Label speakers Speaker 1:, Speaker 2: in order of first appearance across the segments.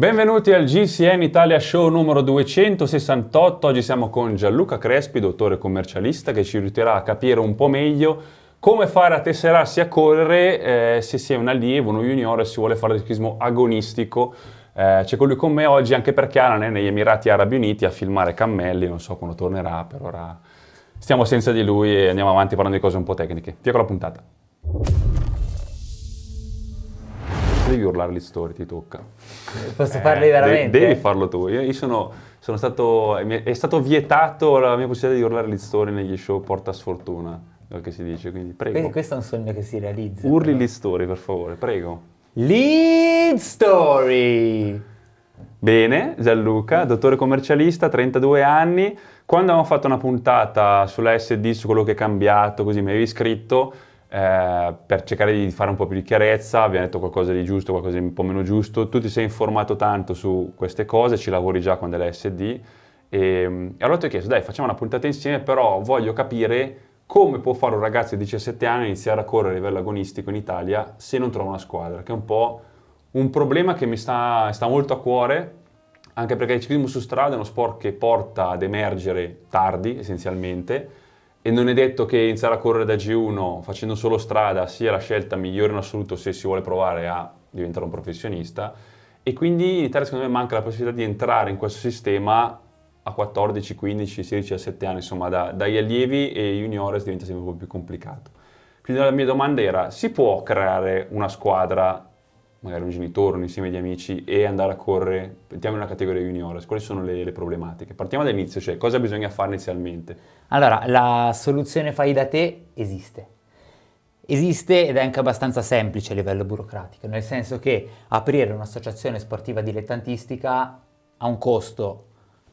Speaker 1: Benvenuti al GCN Italia Show numero 268. Oggi siamo con Gianluca Crespi, dottore commercialista, che ci aiuterà a capire un po' meglio come fare a tesserarsi a correre eh, se si è un allievo, uno junior e si vuole fare ciclismo agonistico. Eh, c'è colui con me oggi anche perché Alan è negli Emirati Arabi Uniti a filmare cammelli, non so quando tornerà, per ora stiamo senza di lui e andiamo avanti parlando di cose un po' tecniche. Ti con la puntata devi urlare le storie, ti tocca.
Speaker 2: Posso farli eh, veramente? De- devi
Speaker 1: farlo tu. Io, io sono, sono, stato, è stato vietato la mia possibilità di urlare le storie negli show porta sfortuna, che si dice, quindi prego. Quindi
Speaker 2: questo è un sogno che
Speaker 1: si realizza. Urli le storie, per favore, prego. Lead Story! Bene, Gianluca, dottore commercialista, 32 anni. Quando abbiamo fatto una puntata sulla SD, su quello che è cambiato, così mi avevi scritto, eh, per cercare di fare un po' più di chiarezza, abbiamo detto qualcosa di giusto, qualcosa di un po' meno giusto, tu ti sei informato tanto su queste cose, ci lavori già con delle SD e, allora ti ho chiesto, dai, facciamo una puntata insieme, però voglio capire come può fare un ragazzo di 17 anni a iniziare a correre a livello agonistico in Italia se non trova una squadra, che è un po' un problema che mi sta, sta molto a cuore, anche perché il ciclismo su strada è uno sport che porta ad emergere tardi, essenzialmente, e non è detto che iniziare a correre da G1 facendo solo strada sia la scelta migliore in assoluto se si vuole provare a diventare un professionista e quindi in Italia secondo me manca la possibilità di entrare in questo sistema a 14, 15, 16, 17 anni, insomma da, dagli allievi e juniores diventa sempre un po' più complicato. Quindi la mia domanda era, si può creare una squadra magari un genitorno insieme di amici e andare a correre, mettiamo in una categoria juniores, quali sono le, le problematiche? Partiamo dall'inizio, cioè cosa bisogna fare inizialmente?
Speaker 2: Allora, la soluzione fai da te esiste. Esiste ed è anche abbastanza semplice a livello burocratico, nel senso che aprire un'associazione sportiva dilettantistica ha un costo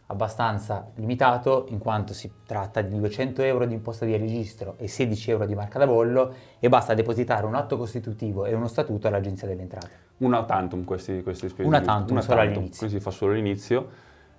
Speaker 2: abbastanza limitato in quanto si tratta di 200 euro di imposta di registro e 16 euro di marca da bollo e basta depositare un atto costitutivo e uno statuto all'Agenzia delle Entrate.
Speaker 1: Una tantum questi, questi spese. Una tantum, Una solo tantum. all'inizio. Quindi si fa solo all'inizio.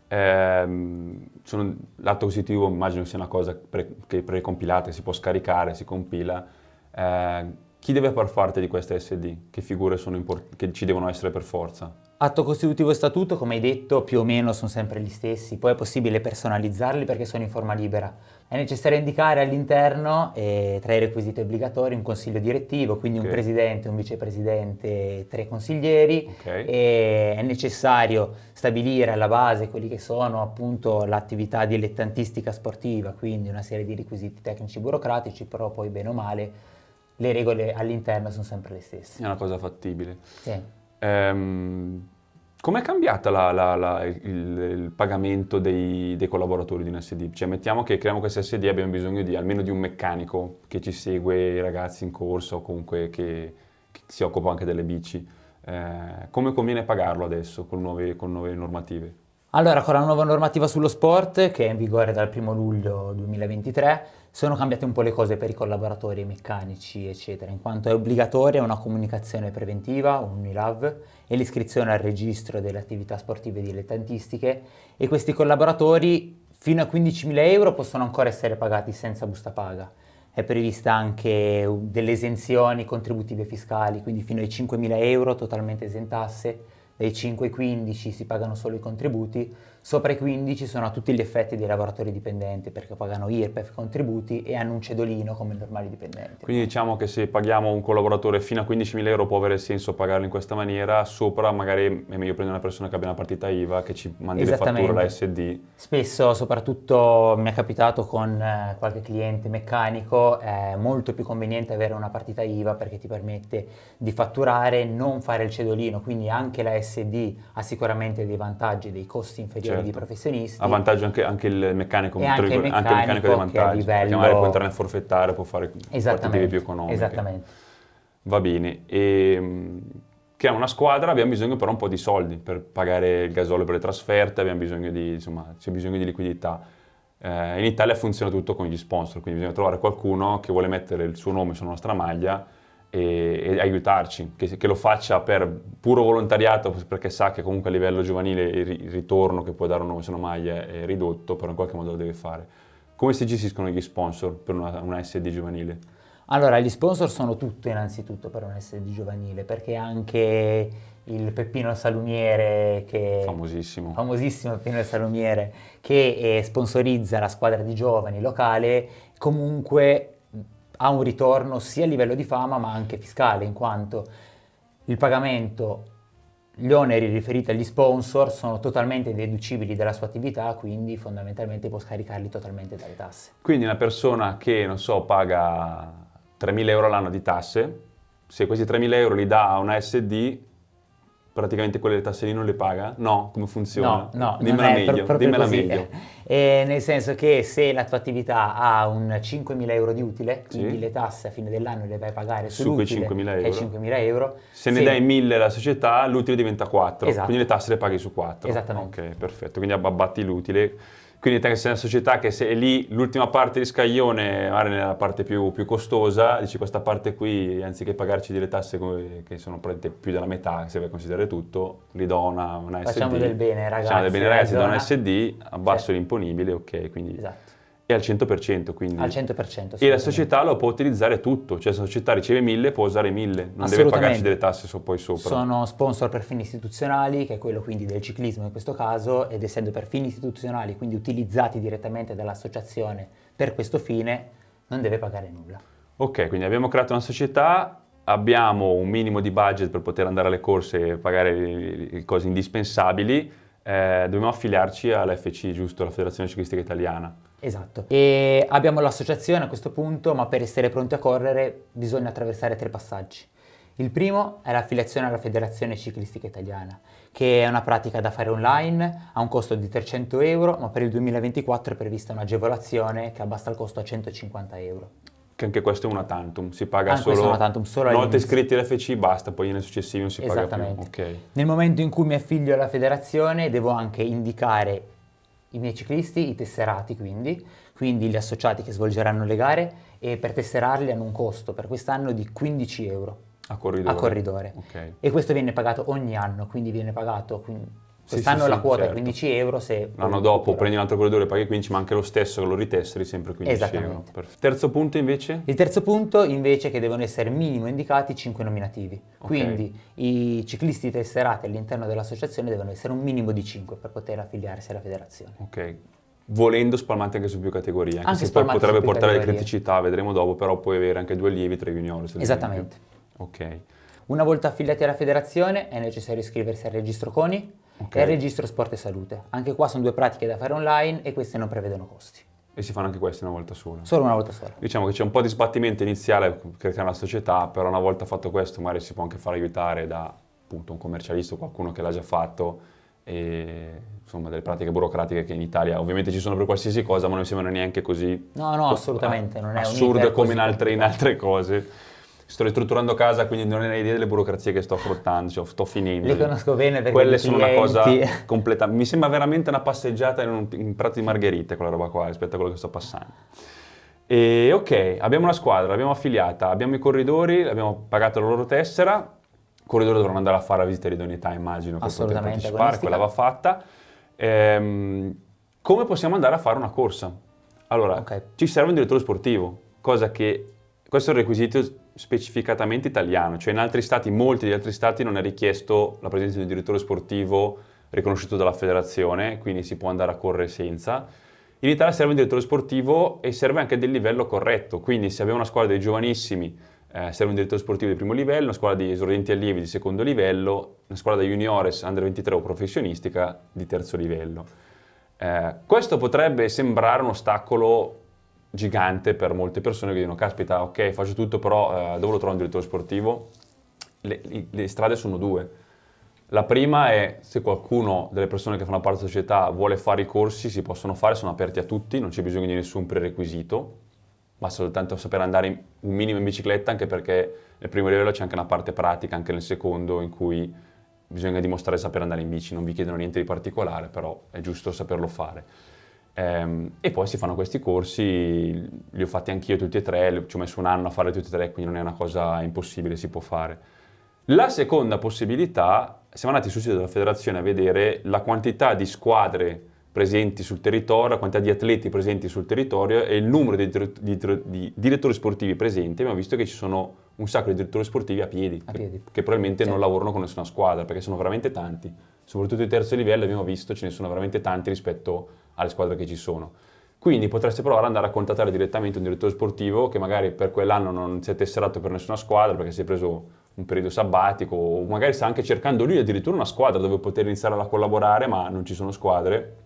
Speaker 1: Eh, l'atto costitutivo immagino sia una cosa pre, che precompilate, si può scaricare, si compila. Eh, chi deve far parte di questa SD? Che figure import- che ci devono essere per forza?
Speaker 2: Atto costitutivo e statuto, come hai detto, più o meno sono sempre gli stessi, poi è possibile personalizzarli perché sono in forma libera. È necessario indicare all'interno, eh, tra i requisiti obbligatori, un consiglio direttivo, quindi okay. un presidente, un vicepresidente, tre consiglieri. Okay. è necessario stabilire alla base quelli che sono appunto l'attività dilettantistica sportiva, quindi una serie di requisiti tecnici burocratici, però poi bene o male le regole all'interno sono sempre le stesse. È
Speaker 1: una cosa fattibile. Sì. Ehm, Com'è cambiato il, il, pagamento dei, dei, collaboratori di un SD? Cioè mettiamo che creiamo questo SD e abbiamo bisogno di almeno di un meccanico che ci segue i ragazzi in corso o comunque che, che si occupa anche delle bici. Eh, come conviene pagarlo adesso con nuove, con nuove normative?
Speaker 2: Allora, con la nuova normativa sullo sport che è in vigore dal 1 luglio 2023 sono cambiate un po' le cose per i collaboratori, i meccanici, eccetera, in quanto è obbligatoria una comunicazione preventiva, un MILAV, e l'iscrizione al registro delle attività sportive dilettantistiche e questi collaboratori fino a 15.000 euro possono ancora essere pagati senza busta paga. È prevista anche uh, delle esenzioni contributive fiscali, quindi fino ai 5.000 euro totalmente esentasse, dai 5 ai 15 si pagano solo i contributi, Sopra i 15 sono a tutti gli effetti dei lavoratori dipendenti perché pagano IRPEF, contributi e hanno un cedolino come i normali dipendenti.
Speaker 1: Quindi diciamo che se paghiamo un collaboratore fino a 15.000 euro può avere senso pagarlo in questa maniera, sopra magari è meglio prendere una persona che abbia una partita IVA che ci mandi le fatture, la SD.
Speaker 2: Spesso, soprattutto mi è capitato con eh, qualche cliente meccanico, è molto più conveniente avere una partita IVA perché ti permette di fatturare, non fare il cedolino, quindi anche la SD ha sicuramente dei vantaggi, dei costi inferiori. Certo certo. di professionisti. A vantaggio
Speaker 1: anche, anche il meccanico, e anche, il meccanico anche il meccanico dei vantaggi, livello... magari può entrare nel forfettare, può fare partite più economiche. Esattamente. Va bene, e, ehm, che è una squadra, abbiamo bisogno però un po' di soldi per pagare il gasolio per le trasferte, abbiamo bisogno di, insomma, c'è bisogno di liquidità. Eh, in Italia funziona tutto con gli sponsor, quindi bisogna trovare qualcuno che vuole mettere il suo nome sulla nostra maglia e, e aiutarci, che, che, lo faccia per puro volontariato, perché sa che comunque a livello giovanile il ritorno che può dare una, una maglia è ridotto, però in qualche modo lo deve fare. Come si gestiscono gli sponsor per una, una SD giovanile? Allora, gli sponsor sono tutto
Speaker 2: innanzitutto per un SD giovanile, perché anche il Peppino Salumiere, che famosissimo, famosissimo Peppino Salumiere, che eh, sponsorizza la squadra di giovani locale, comunque ha un ritorno sia a livello di fama ma anche fiscale, in quanto il pagamento, gli oneri riferiti agli sponsor sono totalmente deducibili dalla sua attività, quindi fondamentalmente può scaricarli totalmente dalle tasse.
Speaker 1: Quindi una persona che, non so, paga 3.000 euro all'anno di tasse, se questi 3.000 euro li dà a una SD, praticamente quelle del non le paga? No, come funziona? No, no, dimmela meglio, pro- dimmela così. meglio.
Speaker 2: Eh, nel senso che se la tua attività ha un 5.000 euro di utile, sì. quindi le tasse a fine dell'anno le vai a pagare su quei 5.000 euro. 5.000 euro.
Speaker 1: Se ne sì. dai 1.000 alla società, l'utile diventa 4, esatto. quindi le tasse le paghi su 4. Esattamente. Ok, perfetto, quindi abbatti l'utile quindi te che sei una società che se è lì l'ultima parte di scaglione, magari nella parte più, più, costosa, dici questa parte qui, anziché pagarci delle tasse che sono praticamente più della metà, se vuoi considerare tutto, li do una, Facciamo SD. Facciamo del bene ragazzi. Facciamo del bene eh, ragazzi, do una SD, abbasso certo. l'imponibile, ok. Quindi esatto. E al 100% quindi. Al 100%. E la società lo può utilizzare tutto, cioè se la società riceve 1000 può usare 1000, non deve pagarci delle tasse so poi sopra. Sono
Speaker 2: sponsor per fini istituzionali, che è quello quindi del ciclismo in questo caso, ed essendo per fini istituzionali, quindi utilizzati direttamente dall'associazione per questo fine, non deve pagare nulla.
Speaker 1: Ok, quindi abbiamo creato una società, abbiamo un minimo di budget per poter andare alle corse e pagare le cose indispensabili, eh, dobbiamo affiliarci all'FC, giusto, alla Federazione Ciclistica Italiana.
Speaker 2: Esatto. E abbiamo l'associazione a questo punto, ma per essere pronti a correre bisogna attraversare tre passaggi. Il primo è l'affiliazione alla Federazione Ciclistica Italiana, che è una pratica da fare online, ha un costo di 300 euro, ma per il 2024 è prevista un'agevolazione che abbassa il costo a 150 euro.
Speaker 1: Che anche questo è una tantum, si paga anche solo, una tantum, solo una volta iscritti all'FC basta, poi nel successivi non si paga più. Okay.
Speaker 2: Nel momento in cui mi affiglio alla federazione devo anche indicare i miei ciclisti, i tesserati quindi, quindi gli associati che svolgeranno le gare e per tesserarli hanno un costo per quest'anno di 15
Speaker 1: euro. A corridore? A corridore. Okay.
Speaker 2: E questo viene pagato ogni anno, quindi viene pagato quindi, Quest'anno sì, la quota certo. 15 euro. Se L'anno
Speaker 1: dopo prendi un altro corridore e paghi 15, ma anche lo stesso che lo ritesseri sempre 15 euro. Perfetto.
Speaker 2: Terzo punto invece? Il terzo punto invece è che devono essere minimo indicati 5 nominativi. Okay. Quindi i ciclisti tesserati all'interno dell'associazione devono essere un minimo di 5 per poter affiliarsi alla federazione.
Speaker 1: Ok, volendo spalmate anche su più categorie, anche, anche se potrebbe portare alle criticità, vedremo dopo, però puoi avere anche due allievi, tre junior. Esattamente. Ok.
Speaker 2: Una volta affiliati alla federazione è necessario iscriversi al registro CONI, okay. e il registro sport e salute. Anche qua sono due pratiche da fare online e queste non prevedono costi.
Speaker 1: E si fanno anche queste una volta sola? Solo una volta sola. Diciamo che c'è un po' di sbattimento iniziale che crea la società, però una volta fatto questo magari si può anche far aiutare da appunto, un commercialista o qualcuno che l'ha già fatto e insomma delle pratiche burocratiche che in Italia ovviamente ci sono per qualsiasi cosa ma non mi sembrano neanche così
Speaker 2: no no assolutamente non è assurdo come in altre, in altre
Speaker 1: cose sto ristrutturando casa, quindi non hai idea delle burocrazie che sto affrontando, cioè, sto finendo. Le conosco bene perché Quelle sono una cosa completa. Mi sembra veramente una passeggiata in un in prato di margherite quella roba qua rispetto a quello che sto passando. E ok, abbiamo la squadra, l'abbiamo affiliata, abbiamo i corridori, abbiamo pagato la loro tessera. I corridori dovranno andare a fare la visita di idoneità, immagino, che poter partecipare, quella va fatta. Ehm, come possiamo andare a fare una corsa? Allora, okay. ci serve un direttore sportivo, cosa che questo è il requisito specificatamente italiano, cioè in altri stati, molti degli altri stati non è richiesto la presenza di un direttore sportivo riconosciuto dalla federazione, quindi si può andare a correre senza. In Italia serve un direttore sportivo e serve anche del livello corretto, quindi se abbiamo una squadra dei giovanissimi eh, serve un direttore sportivo di primo livello, una squadra di esordienti allievi di secondo livello, una squadra da juniores, under 23 o professionistica di terzo livello. Eh, questo potrebbe sembrare un ostacolo gigante per molte persone che dicono caspita ok faccio tutto però eh, dove lo trovo un direttore sportivo? Le, le, le, strade sono due. La prima è se qualcuno delle persone che fanno parte della società vuole fare i corsi, si possono fare, sono aperti a tutti, non c'è bisogno di nessun prerequisito, basta soltanto sapere andare in, un minimo in bicicletta anche perché nel primo livello c'è anche una parte pratica, anche nel secondo in cui bisogna dimostrare di sapere andare in bici, non vi chiedono niente di particolare, però è giusto saperlo fare. Ehm, e poi si fanno questi corsi, li ho fatti anch'io tutti e tre, ci ho messo un anno a farli tutti e tre, quindi non è una cosa impossibile, si può fare. La seconda possibilità, siamo andati sul sito della federazione a vedere la quantità di squadre presenti sul territorio, la quantità di atleti presenti sul territorio e il numero di, di, di direttori sportivi presenti, abbiamo visto che ci sono un sacco di direttori sportivi a piedi, a piedi. Che, che, probabilmente sì. non lavorano con nessuna squadra, perché sono veramente tanti. Soprattutto di terzo livello abbiamo visto ce ne sono veramente tanti rispetto a alle squadre che ci sono. Quindi potreste provare ad andare a contattare direttamente un direttore sportivo che magari per quell'anno non si è tesserato per nessuna squadra perché si è preso un periodo sabbatico o magari sta anche cercando lui addirittura una squadra dove poter iniziare a collaborare ma non ci sono squadre.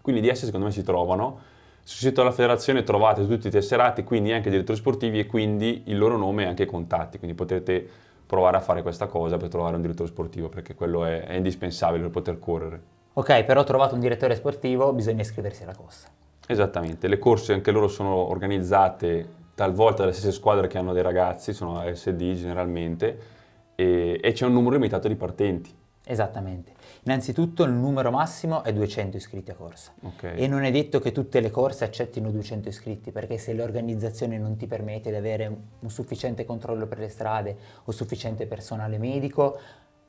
Speaker 1: Quindi di esse secondo me si trovano. Sul sito della federazione trovate tutti i tesserati, quindi anche i direttori sportivi e quindi il loro nome e anche i contatti. Quindi potrete provare a fare questa cosa per trovare un direttore sportivo perché quello è, è indispensabile per poter correre.
Speaker 2: Ok, però ho trovato un direttore sportivo, bisogna iscriversi alla corsa.
Speaker 1: Esattamente, le corse anche loro sono organizzate talvolta dalle stesse squadre che hanno dei ragazzi, sono ASD generalmente, e, e c'è un numero limitato di partenti.
Speaker 2: Esattamente. Innanzitutto il numero massimo è 200 iscritti a corsa okay. e non è detto che tutte le corse accettino 200 iscritti perché se l'organizzazione non ti permette di avere un sufficiente controllo per le strade o sufficiente personale medico,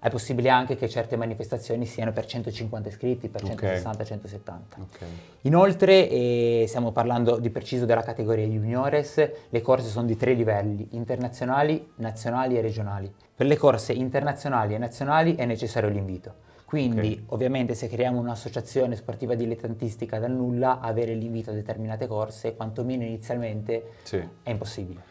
Speaker 2: è possibile anche che certe manifestazioni siano per 150 iscritti, per 160, okay. 170. Okay. Inoltre eh, stiamo parlando di preciso della categoria juniores, le corse sono di tre livelli, internazionali, nazionali e regionali. Per le corse internazionali e nazionali è necessario l'invito. Quindi okay. ovviamente se creiamo un'associazione sportiva dilettantistica dal nulla, avere l'invito a determinate corse, quantomeno inizialmente,
Speaker 1: sì. è impossibile.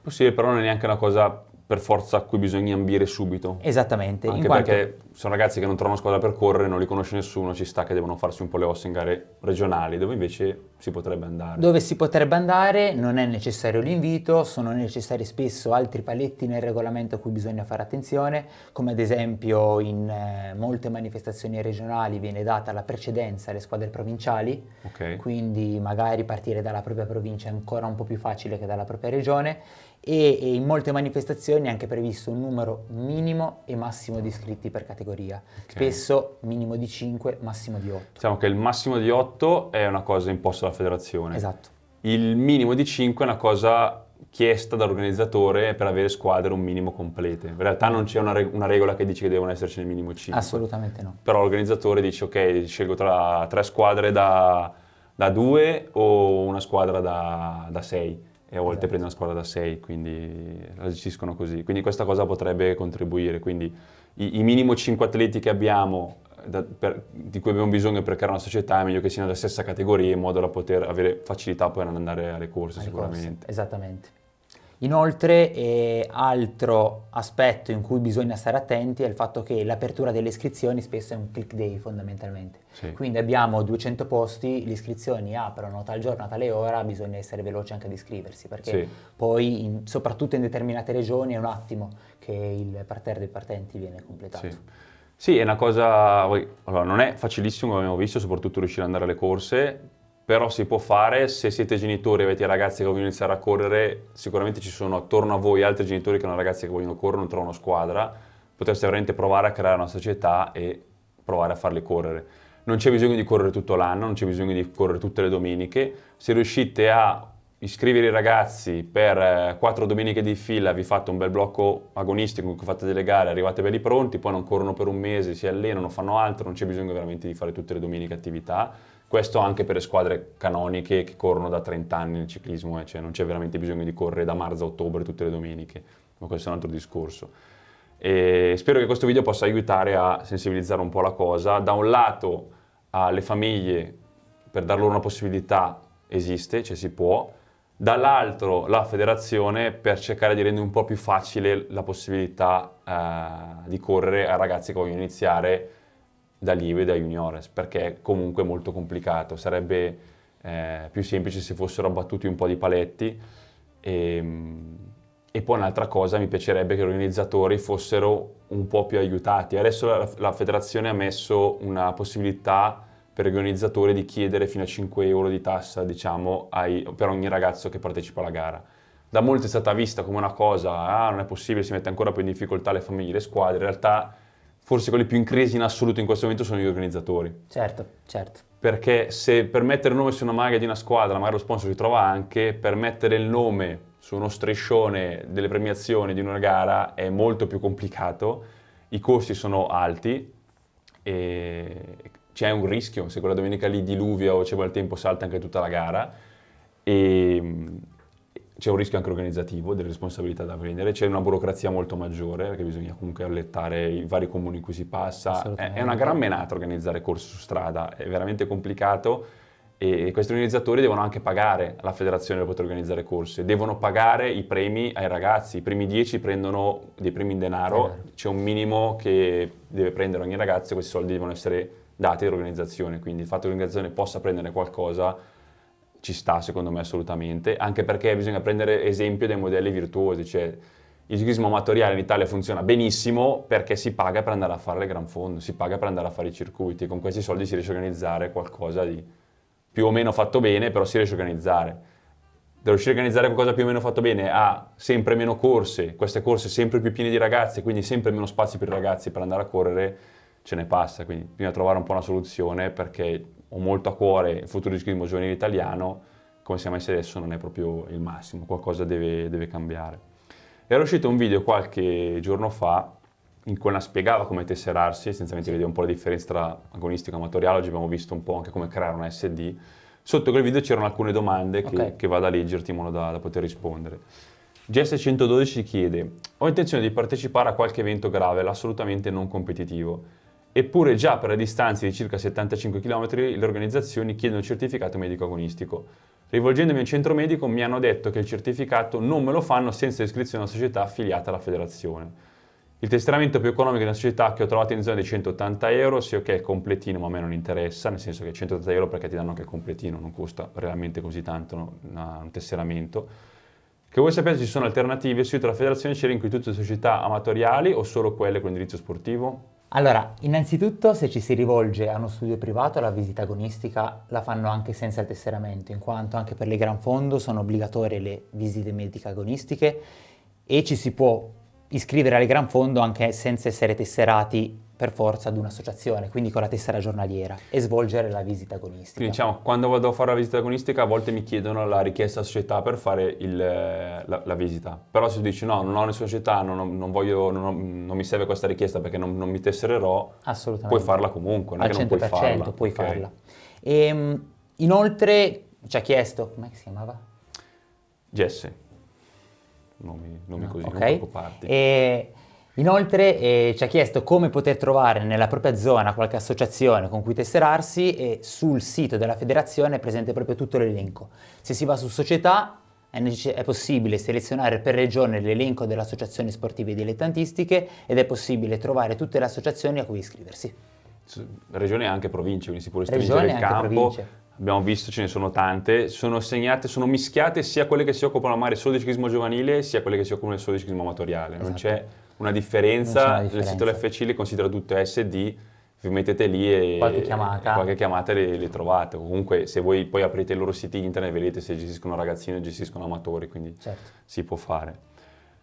Speaker 1: Possibile, però non è neanche una cosa per forza a cui bisogna ambire subito. Esattamente. Anche quanto... perché sono ragazzi che non trovano squadra per correre, non li conosce nessuno, ci sta che devono farsi un po' le ossa in gare regionali, dove invece si potrebbe andare?
Speaker 2: Dove si potrebbe andare non è necessario l'invito, sono necessari spesso altri paletti nel regolamento a cui bisogna fare attenzione, come ad esempio in eh, molte manifestazioni regionali viene data la precedenza alle squadre provinciali, okay. quindi magari partire dalla propria provincia è ancora un po' più facile che dalla propria regione e, e in molte manifestazioni è anche previsto un numero minimo e massimo di iscritti per categoria, okay. spesso minimo di 5, massimo di 8.
Speaker 1: Diciamo che il massimo di 8 è una cosa imposta la federazione. Esatto. Il minimo di 5 è una cosa chiesta dall'organizzatore per avere squadre un minimo complete. In realtà non c'è una, reg- una regola che dice che devono esserci nel minimo 5.
Speaker 2: Assolutamente
Speaker 1: no. Però l'organizzatore dice ok, scelgo tra tre squadre da, da due o una squadra da, da sei. E a volte esatto. prende una squadra da sei, quindi la agiscono così. Quindi questa cosa potrebbe contribuire. Quindi i, i minimo 5 atleti che abbiamo da, per, di cui abbiamo bisogno per creare una società è meglio che siano della stessa categoria in modo da poter avere facilità poi ad andare alle corse alle sicuramente. Corse,
Speaker 2: esattamente. Inoltre, eh, altro aspetto in cui bisogna stare attenti è il fatto che l'apertura delle iscrizioni spesso è un click day fondamentalmente. Sì. Quindi abbiamo 200 posti, le iscrizioni aprono tal giorno, a tale ora, bisogna essere veloci anche ad iscriversi perché sì. poi, in, soprattutto in determinate regioni, è un attimo che il parterre dei partenti viene completato.
Speaker 1: Sì. Sì, è una cosa... Allora, non è facilissimo, come abbiamo visto, soprattutto riuscire ad andare alle corse, però si può fare se siete genitori e avete ragazzi che vogliono iniziare a correre, sicuramente ci sono attorno a voi altri genitori che hanno ragazzi che vogliono correre, non trovano squadra, potreste veramente provare a creare una società e provare a farli correre. Non c'è bisogno di correre tutto l'anno, non c'è bisogno di correre tutte le domeniche, se riuscite a iscrivere i ragazzi per eh, quattro domeniche di fila, vi fate un bel blocco agonistico in cui fate delle gare, arrivate belli pronti, poi non corrono per un mese, si allenano, fanno altro, non c'è bisogno veramente di fare tutte le domeniche attività. Questo anche per le squadre canoniche che corrono da 30 anni nel ciclismo, eh, cioè non c'è veramente bisogno di correre da marzo a ottobre tutte le domeniche, ma questo è un altro discorso. E spero che questo video possa aiutare a sensibilizzare un po' la cosa. Da un lato alle ah, famiglie per dar loro una possibilità esiste, cioè si può, dall'altro la federazione per cercare di rendere un po' più facile la possibilità eh, di correre a ragazzi che vogliono iniziare da live e da juniores, perché è comunque molto complicato, sarebbe eh, più semplice se fossero abbattuti un po' di paletti e, ehm, e, poi un'altra cosa mi piacerebbe che gli organizzatori fossero un po' più aiutati. Adesso la, la federazione ha messo una possibilità per gli organizzatori di chiedere fino a 5 euro di tassa diciamo, ai, per ogni ragazzo che partecipa alla gara. Da molti è stata vista come una cosa, ah non è possibile, si mette ancora più in difficoltà le famiglie, le squadre, in realtà forse quelli più in crisi in assoluto in questo momento sono gli organizzatori. Certo, certo. Perché se per mettere il nome su una maglia di una squadra, magari lo sponsor si trova anche, per mettere il nome su uno striscione delle premiazioni di una gara è molto più complicato, i costi sono alti e c'è un rischio, se quella domenica lì diluvia o c'è quel tempo salta anche tutta la gara e c'è un rischio anche organizzativo, delle responsabilità da prendere, c'è una burocrazia molto maggiore perché bisogna comunque allettare i vari comuni in cui si passa, è, una gran menata organizzare corsi su strada, è veramente complicato e questi organizzatori devono anche pagare la federazione per poter organizzare corse, devono pagare i premi ai ragazzi, i primi 10 prendono dei premi in denaro, c'è un minimo che deve prendere ogni ragazzo, questi soldi devono essere dati dell'organizzazione, quindi il fatto che l'organizzazione possa prendere qualcosa ci sta secondo me assolutamente, anche perché bisogna prendere esempio dei modelli virtuosi, cioè il ciclismo amatoriale in Italia funziona benissimo perché si paga per andare a fare le gran fondo, si paga per andare a fare i circuiti, con questi soldi si riesce a organizzare qualcosa di più o meno fatto bene, però si riesce a organizzare. Da riuscire a organizzare qualcosa più o meno fatto bene ha sempre meno corse, queste corse sempre più piene di ragazze, quindi sempre meno spazi per i ragazzi per andare a correre, ce ne passa, quindi bisogna trovare un po' una soluzione perché ho molto a cuore il futuro di ciclismo giovanile italiano, come siamo messi adesso non è proprio il massimo, qualcosa deve, deve cambiare. Era uscito un video qualche giorno fa in cui una spiegava come tesserarsi, essenzialmente vede un po' la differenza tra agonistico e amatoriale, oggi abbiamo visto un po' anche come creare un SD. Sotto quel video c'erano alcune domande che, okay. che vado a leggerti in modo da, da poter rispondere. GS112 chiede, ho intenzione di partecipare a qualche evento grave, assolutamente non competitivo Eppure già per le distanze di circa 75 km le organizzazioni chiedono il certificato medico agonistico. Rivolgendomi a un centro medico mi hanno detto che il certificato non me lo fanno senza iscrizione a una società affiliata alla federazione. Il tesseramento più economico di una società che ho trovato in zona dei 180 euro, sì ok, completino, ma a me non interessa, nel senso che 180 euro perché ti danno anche il completino, non costa realmente così tanto no? un tesseramento. Che voi sapete ci sono alternative, sul sito della federazione c'erano in cui tutte le società amatoriali o solo quelle con indirizzo sportivo?
Speaker 2: Allora, innanzitutto se ci si rivolge a uno studio privato la visita agonistica la fanno anche senza il tesseramento, in quanto anche per le gran fondo sono obbligatorie le visite mediche agonistiche e ci si può iscrivere alle gran fondo anche senza essere tesserati per forza ad un'associazione, quindi con la tessera giornaliera e svolgere la visita agonistica.
Speaker 1: Quindi diciamo, quando vado a fare la visita agonistica a volte mi chiedono la richiesta a società per fare il, la, la, visita, però se tu dici no, non ho nessuna società, non, ho, non, voglio, non, ho, non, mi serve questa richiesta perché non, mi tessererò, puoi farla comunque, non al 100% puoi farla. Puoi okay. farla.
Speaker 2: E, ehm, inoltre ci ha chiesto, come
Speaker 1: si chiamava? Jesse, nomi, nomi no, ah, così, okay. non preoccuparti.
Speaker 2: E Inoltre eh, ci ha chiesto come poter trovare nella propria zona qualche associazione con cui tesserarsi e sul sito della federazione è presente proprio tutto l'elenco. Se si va su società è possibile selezionare per regione l'elenco delle associazioni sportive dilettantistiche ed è possibile trovare tutte le associazioni a cui iscriversi.
Speaker 1: Regione e anche province, quindi si può restringere regione il campo. Province. Abbiamo visto, ce ne sono tante, sono segnate, sono mischiate sia quelle che si occupano magari solo di ciclismo giovanile sia quelle che si occupano del solo di ciclismo amatoriale. Esatto. Non c'è una differenza, differenza. il sito LFC le considera tutto SD, vi mettete lì e qualche chiamata, qualche chiamata le, le, trovate. Comunque, se voi poi aprite i loro siti internet, vedete se gestiscono ragazzini o gestiscono amatori, quindi certo. si può fare.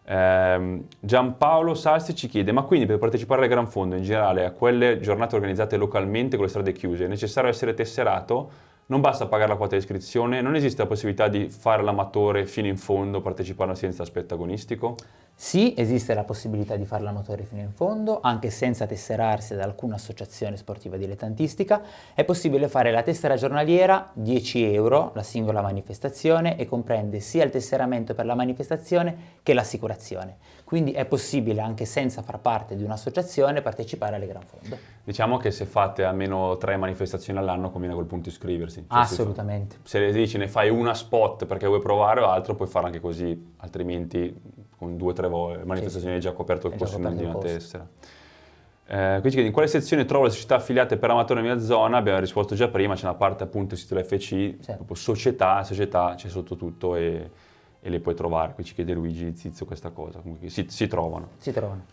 Speaker 1: Ehm, Giampaolo Salsi ci chiede: Ma quindi per partecipare al Gran Fondo in generale a quelle giornate organizzate localmente con le strade chiuse, è necessario essere tesserato? non basta pagare la quota di iscrizione, non esiste la possibilità di fare l'amatore fino in fondo, partecipare a senza aspetto agonistico? Sì, esiste la
Speaker 2: possibilità di fare l'amatore fino in fondo, anche senza tesserarsi ad alcuna associazione sportiva dilettantistica. È possibile fare la tessera giornaliera, 10 euro, la singola manifestazione, e comprende sia il tesseramento per la manifestazione che l'assicurazione. Quindi è possibile anche senza far parte di un'associazione partecipare alle Gran
Speaker 1: Fondo. Diciamo che se fate almeno tre manifestazioni all'anno conviene a quel punto iscriversi. Cioè Assolutamente. Se, se dici ne fai una spot perché vuoi provare o altro puoi fare anche così, altrimenti con due o tre manifestazioni sì, sì. hai già coperto il posto di una posto. tessera. Eh, qui in quale sezione trovo le società affiliate per amatori nella mia zona, abbiamo risposto già prima, c'è una parte appunto il sito dell'FC, sì. società, società c'è sotto tutto e e le puoi trovare. Qui ci chiede Luigi Zizio questa cosa, comunque si, si trovano. Si trovano.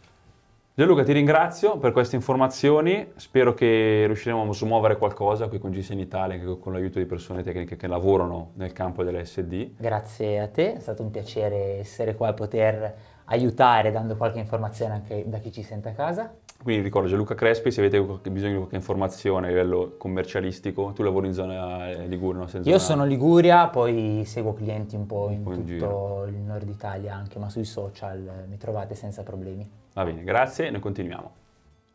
Speaker 1: Gianluca, ti ringrazio per queste informazioni, spero che riusciremo a smuovere qualcosa qui con in Italia, anche con l'aiuto di persone tecniche che lavorano nel campo dell'SD.
Speaker 2: Grazie a te, è stato un piacere essere qua e poter aiutare dando qualche informazione anche da chi ci sente a casa?
Speaker 1: Quindi ricordo Gianluca Crespi, se avete bisogno di qualche informazione a livello commercialistico, tu lavori in zona eh, Liguria, no? Io sono Liguria, poi
Speaker 2: seguo clienti un po' in, po in tutto giro. il nord Italia anche, ma sui social mi trovate senza
Speaker 1: problemi. Va bene, grazie, noi continuiamo.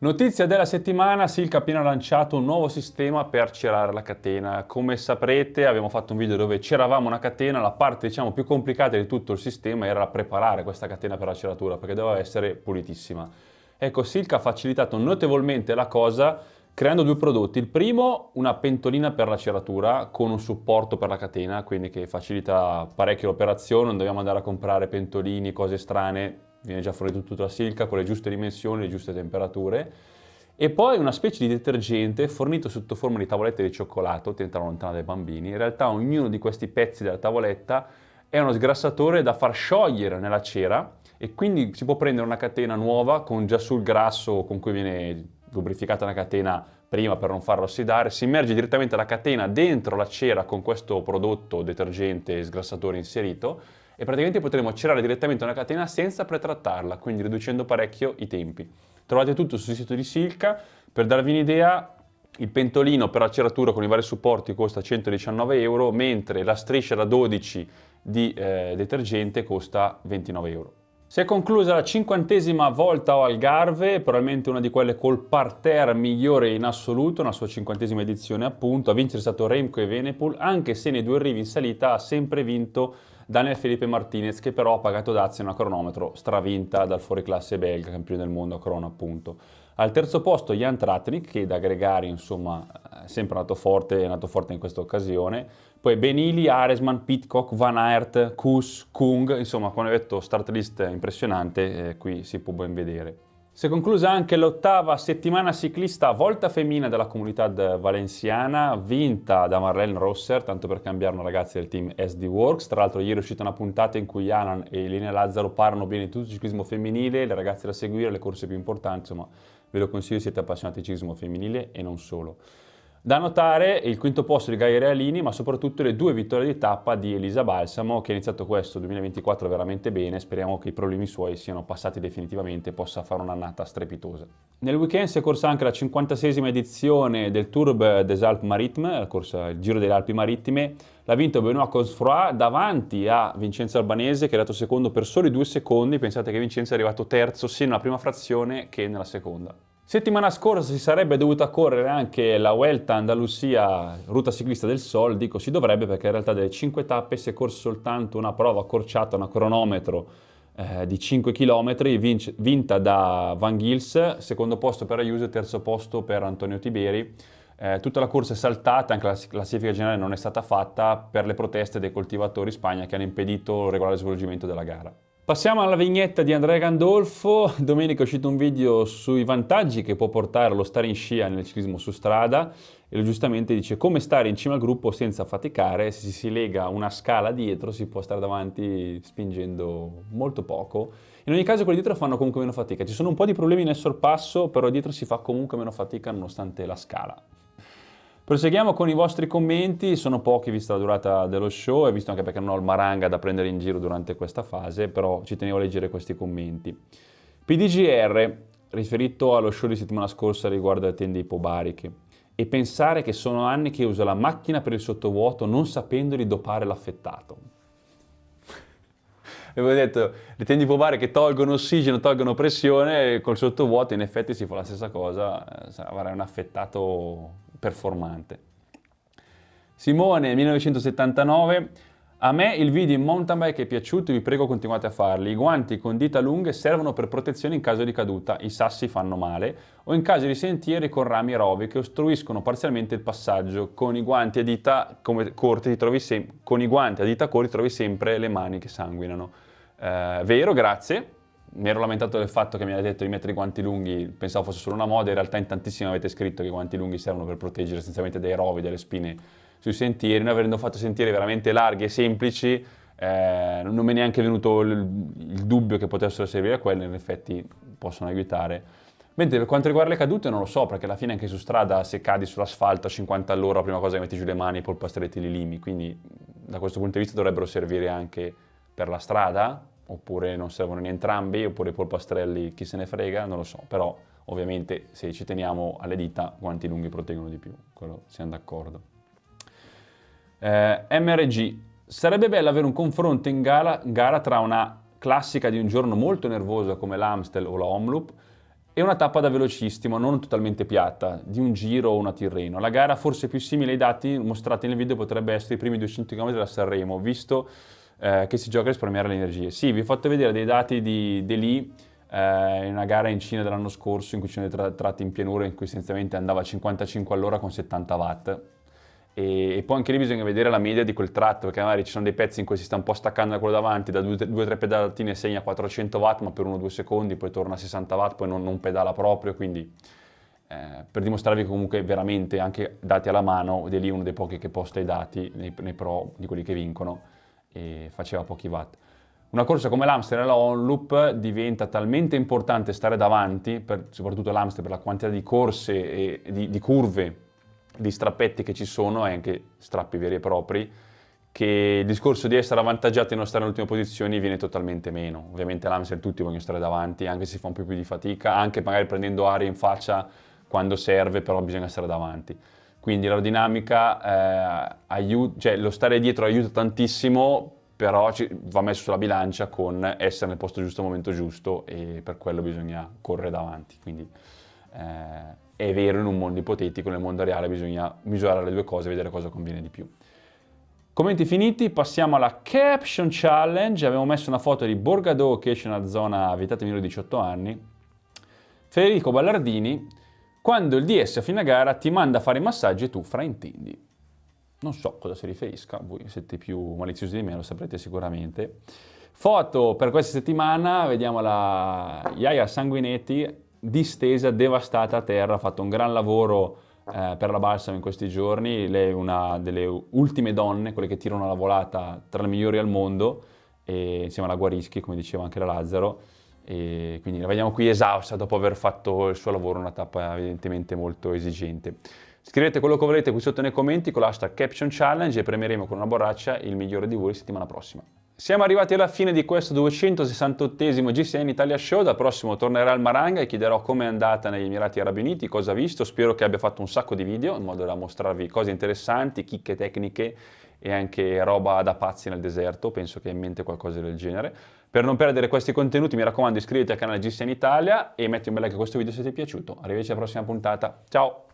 Speaker 1: Notizia della settimana, Silcapin ha lanciato un nuovo sistema per cerare la catena. Come saprete abbiamo fatto un video dove ceravamo una catena, la parte diciamo più complicata di tutto il sistema era preparare questa catena per la ceratura perché doveva essere pulitissima. Ecco, Silca ha facilitato notevolmente la cosa creando due prodotti. Il primo, una pentolina per la ceratura con un supporto per la catena, quindi che facilita parecchio l'operazione, non dobbiamo andare a comprare pentolini, cose strane, viene già fuori tutto la silca con le giuste dimensioni, le giuste temperature. E poi una specie di detergente fornito sotto forma di tavolette di cioccolato, tentano lontana dai bambini. In realtà ognuno di questi pezzi della tavoletta è uno sgrassatore da far sciogliere nella cera e quindi si può prendere una catena nuova con già sul grasso con cui viene lubrificata la catena prima per non farla ossidare, si immerge direttamente la catena dentro la cera con questo prodotto detergente sgrassatore inserito e praticamente potremo accelerare direttamente una catena senza pretrattarla, quindi riducendo parecchio i tempi. Trovate tutto sul sito di Silca, per darvi un'idea il pentolino per aceratura con i vari supporti costa 119 euro, mentre la striscia da 12 di eh, detergente costa 29 euro. Si è conclusa la cinquantesima volta a Algarve, probabilmente una di quelle col parterre migliore in assoluto, una sua cinquantesima edizione appunto. A vincere è stato Remco e Venepool, anche se nei due arrivi in salita ha sempre vinto Daniel Felipe Martinez che però ha pagato dazio una cronometro stravinta dal fuoriclasse belga, campione del mondo a crono appunto. Al terzo posto Jan Tratnik che da gregari insomma eh, è sempre nato forte, è nato forte in questa occasione. Poi Benili, Aresman, Pitcock, Van Aert, Kus, Kung, insomma come ho detto start list impressionante, eh, qui si può ben vedere. Si è conclusa anche l'ottava settimana ciclista volta femmina della comunità valenciana, vinta da Marlene Rosser, tanto per cambiarlo ragazza del team SD Works. Tra l'altro ieri è uscita una puntata in cui Alan e Elena Lazzaro parlano bene di tutto il ciclismo femminile, le ragazze da seguire, le corse più importanti, insomma ve lo consiglio se siete appassionati di ciclismo femminile e non solo. Da notare il quinto posto di Gaia Realini, ma soprattutto le due vittorie di tappa di Elisa Balsamo, che ha iniziato questo 2024 veramente bene. Speriamo che i problemi suoi siano passati definitivamente e possa fare un'annata strepitosa. Nel weekend si è corsa anche la 56esima edizione del Tour des Alpes Maritimes, la corsa, il Giro delle Alpi Marittime. L'ha vinto Benoît Cosfroy davanti a Vincenzo Albanese, che è andato secondo per soli due secondi. Pensate che Vincenzo è arrivato terzo sia nella prima frazione che nella seconda. Settimana scorsa si sarebbe dovuta correre anche la Vuelta Andalusia, ruta ciclista del Sol, dico si dovrebbe perché in realtà delle 5 tappe si è corso soltanto una prova accorciata, una cronometro eh, di 5 km, vinc- vinta da Van Gils, secondo posto per Ayuso e terzo posto per Antonio Tiberi. Eh, tutta la corsa è saltata, anche la classifica generale non è stata fatta per le proteste dei coltivatori in Spagna che hanno impedito il regolare svolgimento della gara. Passiamo alla vignetta di Andrea Gandolfo. Domenica è uscito un video sui vantaggi che può portare lo stare in scia nel ciclismo su strada e lui giustamente dice come stare in cima al gruppo senza faticare, se si lega una scala dietro si può stare davanti spingendo molto poco. In ogni caso quelli dietro fanno comunque meno fatica, ci sono un po' di problemi nel sorpasso, però dietro si fa comunque meno fatica nonostante la scala. Proseguiamo con i vostri commenti, sono pochi vista la durata dello show e visto anche perché non ho il maranga da prendere in giro durante questa fase, però ci tenevo a leggere questi commenti. PDGR, riferito allo show di settimana scorsa riguardo alle tende ipobariche, e pensare che sono anni che usa la macchina per il sottovuoto non sapendo di dopare l'affettato. Avevo detto, le tende ipobariche tolgono ossigeno, tolgono pressione, e col sottovuoto in effetti si fa la stessa cosa, eh, avrai un affettato performante. Simone, 1979, a me il video in mountain bike è piaciuto vi prego continuate a farli. I guanti con dita lunghe servono per protezione in caso di caduta, i sassi fanno male, o in caso di sentieri con rami e rovi che ostruiscono parzialmente il passaggio. Con i guanti a dita corti trovi, sem- dita corti, trovi sempre le mani che sanguinano. Eh, vero, grazie mi ero lamentato del fatto che mi avete detto di mettere i guanti lunghi, pensavo fosse solo una moda, in realtà in tantissimi avete scritto che i guanti lunghi servono per proteggere essenzialmente dai rovi, dalle spine sui sentieri, noi avendo fatto sentieri veramente larghi e semplici, eh, non mi è neanche venuto il, il, dubbio che potessero servire a quello, in effetti possono aiutare. Mentre per quanto riguarda le cadute non lo so, perché alla fine anche su strada se cadi sull'asfalto a 50 all'ora, prima cosa che metti giù le mani e polpastrelli li limi, quindi da questo punto di vista dovrebbero servire anche per la strada, oppure non servono né entrambi, oppure i polpastrelli, chi se ne frega, non lo so, però ovviamente se ci teniamo alle dita, quanti lunghi proteggono di più, quello siamo d'accordo. Eh, MRG, sarebbe bello avere un confronto in gara, gara, tra una classica di un giorno molto nervosa come l'Amstel o la Omloop e una tappa da velocissimo, non totalmente piatta, di un giro o una Tirreno. La gara forse più simile ai dati mostrati nel video potrebbe essere i primi 200 km della Sanremo, visto eh, che si gioca a risparmiare le energie. Sì, vi ho fatto vedere dei dati di Deli eh, in una gara in Cina dell'anno scorso in cui ci sono dei tratti in pianura in cui essenzialmente andava a 55 all'ora con 70 watt. E, e, poi anche lì bisogna vedere la media di quel tratto, perché magari ci sono dei pezzi in cui si sta un po' staccando da quello davanti, da 2-3 pedalatine segna 400 watt, ma per 1-2 secondi, poi torna a 60 watt, poi non, non pedala proprio, quindi eh, per dimostrarvi comunque veramente, anche dati alla mano, ed è lì uno dei pochi che posta i dati nei, nei pro di quelli che vincono, e faceva pochi watt. Una corsa come l'Amster e la Onloop diventa talmente importante stare davanti, per, soprattutto l'Amster per la quantità di corse e di, di curve, di strappetti che ci sono e anche strappi veri e propri, che il discorso di essere avvantaggiati e non stare in ultime posizioni viene totalmente meno. Ovviamente l'Amster tutti vogliono stare davanti, anche se fa un po' più di fatica, anche magari prendendo aria in faccia quando serve, però bisogna stare davanti. Quindi l'aerodinamica, eh, aiuta, cioè lo stare dietro aiuta tantissimo, però ci, va messo sulla bilancia con essere nel posto giusto al momento giusto e per quello bisogna correre davanti. Quindi eh, è vero in un mondo ipotetico, nel mondo reale bisogna misurare le due cose e vedere cosa conviene di più. Commenti finiti, passiamo alla Caption Challenge. Abbiamo messo una foto di Borgado che esce in una zona vietata meno di 18 anni. Federico Ballardini quando il DS a fine gara ti manda a fare i massaggi e tu fraintendi. Non so cosa si riferisca, voi siete più maliziosi di me, lo saprete sicuramente. Foto per questa settimana, vediamo la Iaia Sanguinetti distesa, devastata a terra, ha fatto un gran lavoro eh, per la Balsamo in questi giorni, lei è una delle ultime donne, quelle che tirano la volata tra le migliori al mondo, e, insieme alla Guarischi, come diceva anche la Lazzaro, e quindi la vediamo qui esausta dopo aver fatto il suo lavoro, una tappa evidentemente molto esigente. Scrivete quello che volete qui sotto nei commenti con l'hashtag Caption Challenge e premeremo con una borraccia il migliore di voi la settimana prossima. Siamo arrivati alla fine di questo 268 esimo GCN Italia Show, dal prossimo tornerà al Maranga e chiederò come è andata negli Emirati Arabi Uniti, cosa ha visto, spero che abbia fatto un sacco di video in modo da mostrarvi cose interessanti, chicche tecniche e anche roba da pazzi nel deserto, penso che ha in mente qualcosa del genere. Per non perdere questi contenuti mi raccomando iscriviti al canale GSN Italia e metti un bel like a questo video se ti è piaciuto. Arrivederci alla prossima puntata. Ciao!